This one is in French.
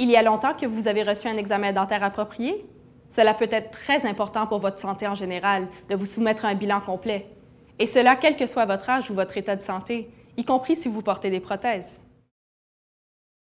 il y a longtemps que vous avez reçu un examen dentaire approprié? Cela peut être très important pour votre santé en général de vous soumettre à un bilan complet, et cela quel que soit votre âge ou votre état de santé, y compris si vous portez des prothèses.